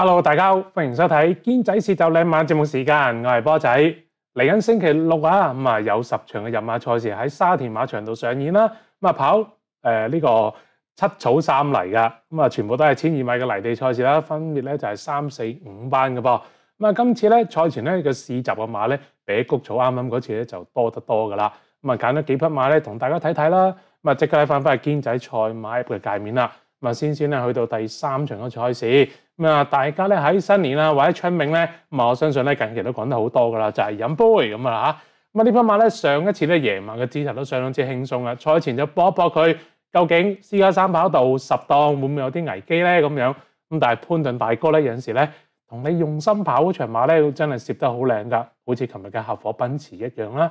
hello，大家好，欢迎收睇坚仔试走靓马节目时间，我系波仔，嚟紧星期六啊，咁啊有十场嘅日马赛事喺沙田马场度上演啦，咁啊跑诶呢个七草三泥噶，咁啊全部都系千二米嘅泥地赛事啦，分别咧就系三四五班嘅噃，咁啊今次咧赛前咧嘅试集嘅马咧比谷草啱啱嗰次咧就多得多噶啦，咁啊拣咗几匹马咧同大家睇睇啦，咁啊即刻咧翻翻去坚仔赛马嘅界面啦，咁啊先先咧去到第三场嘅赛事。咁啊，大家咧喺新年啦，或者春茗咧，咁啊，我相信咧近期都講得好多噶啦，就係飲杯咁啊吓。咁啊，呢匹馬咧上一次咧夜晚嘅姿势都相当之輕鬆啊，賽前就搏一搏佢究竟私家三跑道十檔會唔會有啲危機咧咁樣。咁但係潘頓大哥咧有時咧同你用心跑嗰場馬咧，真係攝得好靚噶，好似琴日嘅合伙奔驰一樣啦。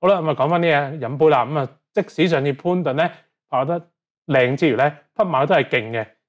好啦，咁啊講翻啲啊飲杯啦。咁啊，即使上次潘頓咧跑得靚之餘咧，匹馬都係勁嘅。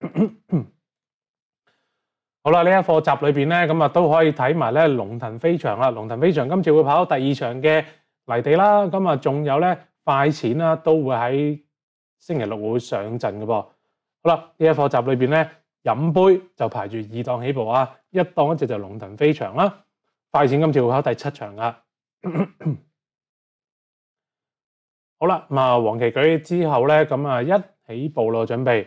好啦，呢一课集里边咧，咁啊都可以睇埋咧龙腾飞翔啦，龙腾飞翔今次会跑第二场嘅泥地啦，咁啊仲有咧快钱啦，都会喺星期六会上阵嘅噃。好啦，呢一课集里边咧，饮杯就排住二档起步啊，一档一只就龙腾飞翔啦，快钱今次会跑第七场啦。好啦，咁啊黄旗举之后咧，咁啊一起步咯，准备。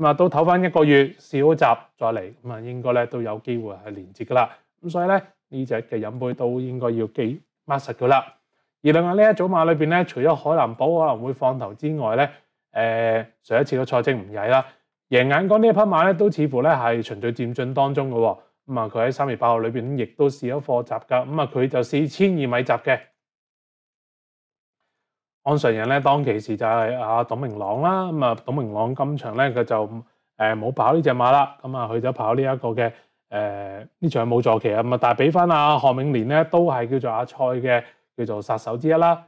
咁啊，都唞翻一個月，試好集再嚟，咁啊應該咧都有機會係連接噶啦。咁所以咧呢只嘅飲杯都應該要記 mark 實佢啦。而另外呢一組馬裏面咧，除咗海南寶可能會放頭之外咧，誒上一次個賽績唔曳啦，贏眼光呢一匹馬咧都似乎咧係循序漸進當中嘅喎。咁啊，佢喺三月八號裏面亦都試咗貨集噶，咁啊佢就四千二米集嘅。通上人咧，當其時就係阿董明朗啦。咁啊，董明朗今場咧佢就誒冇跑呢只馬啦。咁啊，去咗跑呢一個嘅誒呢場冇坐騎啊。咁啊，但係俾翻阿何永年咧，都係叫做阿蔡嘅叫做殺手之一啦。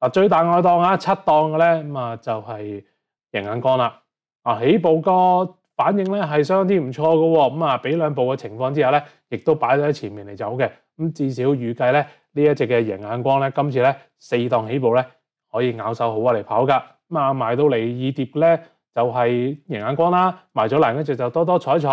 嗱，最大外檔啊七檔嘅咧，咁啊就係贏眼光啦。啊，起步個反應咧係相之唔錯嘅喎。咁啊，俾兩步嘅情況之下咧，亦都擺咗喺前面嚟走嘅。咁至少預計咧呢一隻嘅贏眼光咧，今次咧四檔起步咧。可以咬手好啊！嚟跑㗎咁啊，買到嚟二碟咧就係贏眼光啦。買咗難跟住就多多彩彩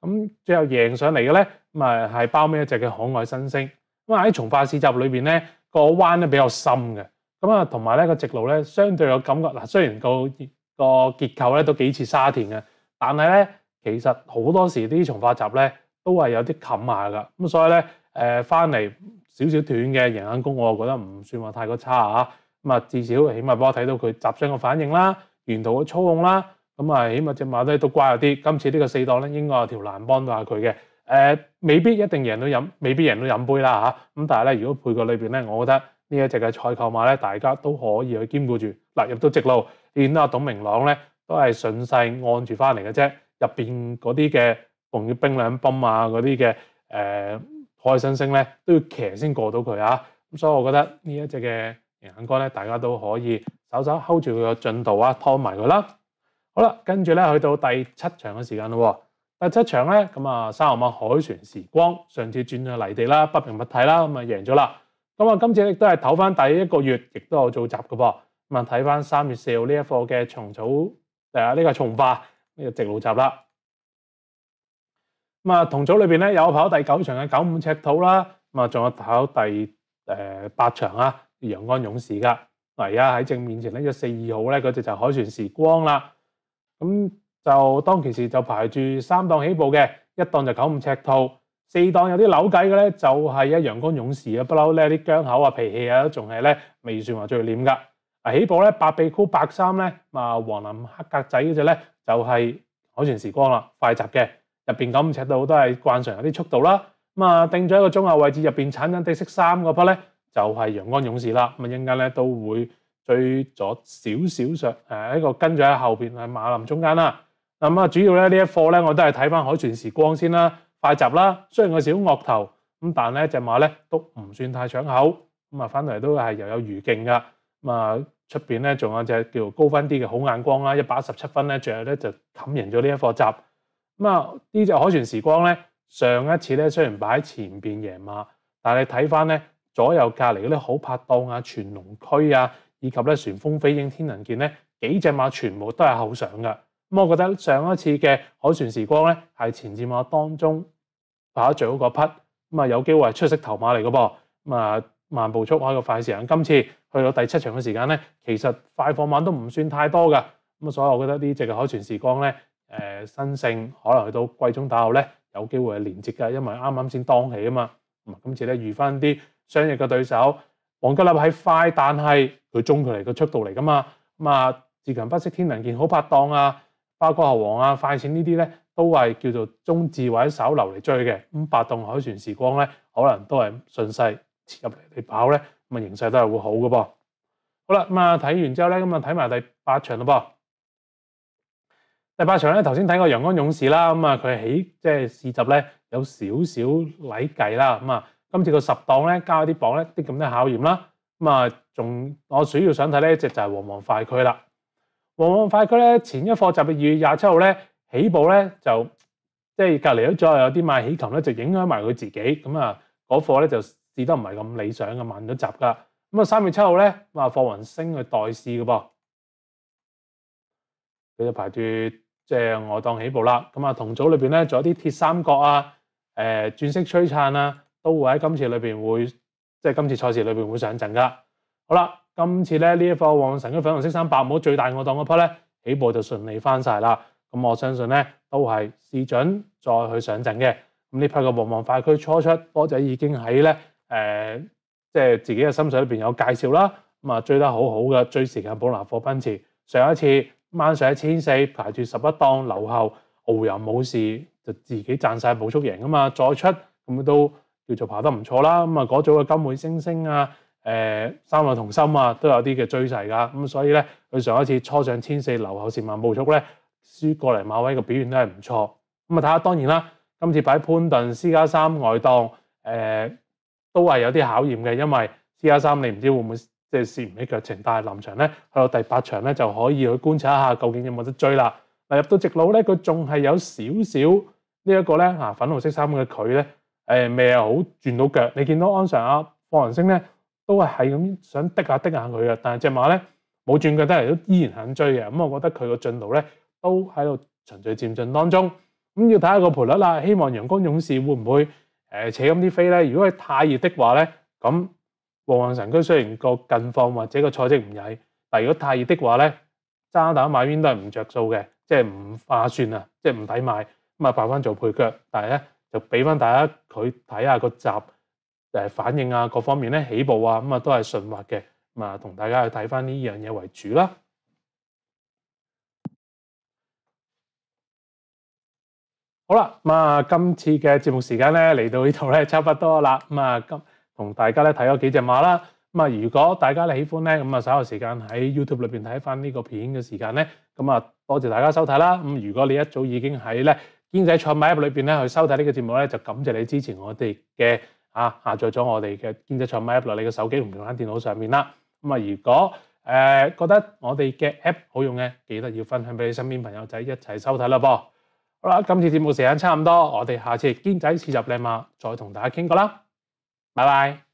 咁，最後贏上嚟嘅咧咁啊，係包尾一隻嘅可爱新星咁啊。喺从化市集裏边咧個彎咧比較深嘅咁啊，同埋咧個直路咧相對有感覺嗱。雖然個个結構咧都幾似沙田嘅，但係咧其實好多時啲从化集咧都係有啲冚下㗎咁，所以咧诶翻嚟少少短嘅贏眼光，我覺得唔算話太過差啊～咁啊，至少起碼幫我睇到佢集箱嘅反應啦，沿途嘅操控啦，咁啊，起碼只馬都都乖咗啲。今次呢個四檔咧，應該有條難幫下佢嘅。誒，未必一定贏到飲，未必赢到饮杯啦吓。咁但係咧，如果配角裏边咧，我覺得呢一隻嘅賽購馬咧，大家都可以去兼顧住。嗱，入到直路，见到阿董明朗咧，都係順勢按住翻嚟嘅啫。入边嗰啲嘅冯耀冰兩泵啊，嗰啲嘅诶，開新星咧，都要騎先過到佢啊。咁所以我覺得呢一隻嘅。眼光咧，大家都可以稍稍 hold 住佢嘅進度啊，拖埋佢啦。好啦，跟住咧去到第七場嘅時間咯。第七場咧，咁啊三毫蚊海船時光，上次轉咗泥地啦，不平物體啦，咁啊贏咗啦。咁啊，今次亦都係唞翻第一個月，亦都有做集嘅噃。咁啊，睇翻三月四號呢一课嘅重草，诶，呢個重化呢個直路集啦。咁啊，同組裏边咧有跑第九場嘅九五尺土啦，咁啊仲有跑第诶八場啊。阳光勇士噶，嗱而家喺正面前咧，一四二号咧嗰只就海船时光啦。咁就当其时就排住三档起步嘅，一档就九五尺套，四档有啲扭计嘅咧，就系一阳光勇士啊，不嬲咧啲疆口啊脾气啊都仲系咧未算话最稔噶。啊起步咧白臂箍白衫咧，啊黄蓝黑格仔嗰只咧就系海船时光啦，快闸嘅，入边九五尺度都系惯常有啲速度啦。咁啊定咗一个中后位置，入边铲紧地色三个坡咧。就係陽光勇士啦，咁一陣間咧都會追咗少少上，誒呢個跟咗喺後邊喺馬林中間啦。咁啊，主要咧呢一課咧我都係睇翻海泉時光先啦，快集啦。雖然個小惡頭，咁但咧只馬咧都唔算太搶口，咁啊翻嚟都係又有餘勁噶。咁啊出邊咧仲有隻叫高分啲嘅好眼光啦，一百一十七分咧最後咧就冚贏咗呢一課集。咁啊呢只海泉時光咧上一次咧雖然擺喺前邊贏馬，但係睇翻咧。左右隔離嗰啲好拍檔啊、全龍區啊，以及咧旋風飛影、天能劍咧，幾隻馬全部都係後上嘅。咁我覺得上一次嘅海船時光咧，係前節馬當中跑得最好個匹，咁啊有機會係出色頭馬嚟嘅噃。咁啊慢步速啊個快時，今次去到第七場嘅時間咧，其實快放慢都唔算太多嘅。咁啊，所以我覺得呢隻海船時光咧，誒新勝可能去到季中打後咧，有機會係連接嘅，因為啱啱先當起啊嘛。咁啊今次咧遇翻啲。上翼嘅對手，黃吉立喺快，但係佢中距離嘅速度嚟噶嘛咁啊！自強不息天能健好拍檔啊，包括後皇啊，快錢呢啲咧都係叫做中至或者手流嚟追嘅咁，八棟海船時光咧可能都係順勢切入嚟跑咧，咁啊形勢都係會好嘅噃。好啦，咁啊睇完之後咧，咁啊睇埋第八場咯噃。第八場咧，頭先睇過陽光勇士啦，咁啊佢起即係試集咧有少少禮計啦，咁啊。今次個十檔咧，加啲榜咧，啲咁多考驗啦。咁啊，仲我主要想睇呢一只就係黃黃快區啦。黃黃快區咧，前一課集嘅二月廿七號咧，起步咧就即係隔離咗左有啲買起琴咧，就影響埋佢自己。咁啊，嗰課咧就試得唔係咁理想嘅，慢咗集噶。咁啊，三月七號咧，咁啊，貨雲升去代市嘅噃。佢就排住即係我檔起步啦。咁啊，同組裏面咧，仲有啲鐵三角啊，誒，鑽石璀璨啊。都會喺今次裏边會，即系今次賽事裏边會上陣噶。好啦，今次咧呢一顆旺城嘅粉紅色三八帽最大我檔嗰批咧，起步就順利翻晒啦。咁我相信咧都係試準再去上陣嘅。咁呢批個黃黃快區初出波仔已經喺咧诶，即係自己嘅心水裏边有介紹啦。咁啊追得好好嘅，追時間保留貨，奔馳上一次掹上一千四，排住十一檔留後傲遊冇事，就自己賺晒補足赢啊嘛。再出咁都。叫做爬得唔錯啦，咁啊嗰組嘅金滿星星啊，誒三六同心啊，都有啲嘅追勢噶，咁所以咧佢上一次初上千四，留後十萬步速咧，輸過嚟馬威嘅表現都係唔錯。咁啊，睇下當然啦，今次擺潘頓 C 加三外檔誒，都係有啲考驗嘅，因為 C 加三你唔知會唔會即系试唔起腳程，但係臨場咧去到第八場咧就可以去觀察一下，究竟有冇得追啦。嗱入到直路咧，佢仲係有少少呢一個咧啊粉紅色衫嘅佢咧。诶未有好转到腳，你見到安常啊、霍雲星咧，都係系咁想滴下滴下佢嘅，但係只馬咧冇轉腳得嚟都依然肯追嘅。咁我覺得佢個進度咧都喺度循序漸進當中。咁要睇下個赔率啦，希望陽光勇士會唔會诶扯咁啲飛咧？如果太熱的話咧，咁黃雲神區雖然個近况或者個賽績唔曳，但如果太熱的話咧，揸打買邊都係唔着數嘅，即係唔化算啊，即係唔抵買咁啊，擺翻做配腳，但系咧。就俾翻大家佢睇下個集誒反應啊，各方面咧起步啊，咁啊都係順滑嘅，咁啊同大家去睇翻呢樣嘢為主啦。好啦，咁啊今次嘅節目時間咧嚟到呢度咧差不多啦，咁啊今同大家咧睇咗幾隻馬啦，咁啊如果大家喜歡咧，咁啊稍後時間喺 YouTube 裏邊睇翻呢個片嘅時間咧，咁啊多謝大家收睇啦。咁如果你一早已經喺咧。坚仔彩 m app 里边咧去收睇呢个节目咧，就感谢你支持我哋嘅啊下载咗我哋嘅坚仔彩 m app 落你嘅手机同板电脑上面啦。咁啊，如果诶觉得我哋嘅 app 好用嘅，记得要分享俾你身边朋友仔一齐收睇啦噃。好啦，今次节目时间差唔多，我哋下次坚仔切入靓马再同大家倾过啦。拜拜。